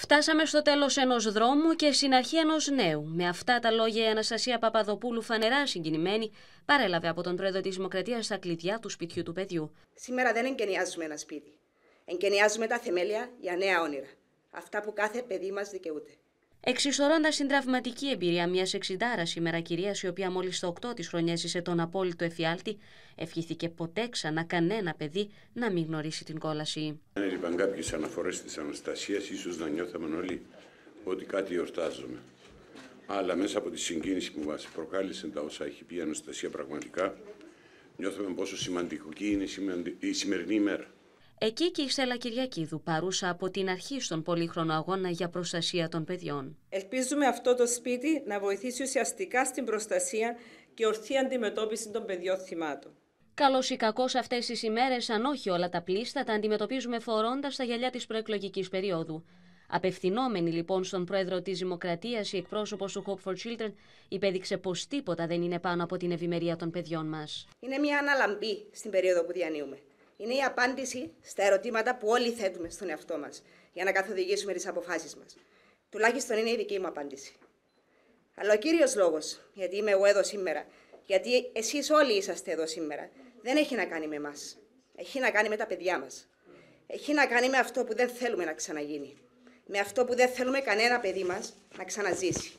Φτάσαμε στο τέλος ενός δρόμου και στην αρχή ενός νέου. Με αυτά τα λόγια η Αναστασία Παπαδοπούλου φανερά συγκινημένη παρέλαβε από τον πρόεδρο της Δημοκρατίας τα κλειδιά του σπιτιού του παιδιού. Σήμερα δεν εγκαινιάζουμε ένα σπίτι. Εγκαινιάζουμε τα θεμέλια για νέα όνειρα. Αυτά που κάθε παιδί μας δικαιούται. Εξισορώντα την τραυματική εμπειρία μιας εξιντάρας σήμερα κυρία, η οποία μόλις το 8 της χρονιάς ζήσε τον απόλυτο εφιάλτη, ευχήθηκε ποτέ ξανά κανένα παιδί να μην γνωρίσει την κόλαση. Αν έλειπαν κάποιες αναφορές της Αναστασίας, ίσως να νιώθαμε όλοι ότι κάτι γιορτάζουμε. Αλλά μέσα από τη συγκίνηση που μας προκάλεσε τα όσα έχει πει η Αναστασία, πραγματικά νιώθαμε πόσο σημαντική είναι η σημερινή ημέρα. Εκεί και η Στέλλα Κυριακίδου, παρούσα από την αρχή στον πολύχρονο αγώνα για προστασία των παιδιών. Ελπίζουμε αυτό το σπίτι να βοηθήσει ουσιαστικά στην προστασία και ορθή αντιμετώπιση των παιδιών θυμάτων. Καλό ή κακό, αυτές τις ημέρες, αν όχι όλα τα πλήστα, τα αντιμετωπίζουμε φορώντας τα γυαλιά Καλώ λοιπόν, η εκπρόσωπος του Hope for Children υπέδειξε πως τίποτα δεν είναι πάνω από την ευημερία των παιδιών μας. Είναι μια αναλαμπή στην περίοδο που διανύουμε είναι η απάντηση στα ερωτήματα που όλοι θέτουμε στον εαυτό μας για να καθοδηγήσουμε τις αποφάσεις μας. Τουλάχιστον είναι η δική μου απάντηση. Αλλά ο κύριος λόγος, γιατί είμαι εγώ εδώ σήμερα, γιατί εσείς όλοι είσαστε εδώ σήμερα, δεν έχει να κάνει με εμά. Έχει να κάνει με τα παιδιά μας. Έχει να κάνει με αυτό που δεν θέλουμε να ξαναγίνει. Με αυτό που δεν θέλουμε κανένα παιδί μας να ξαναζήσει.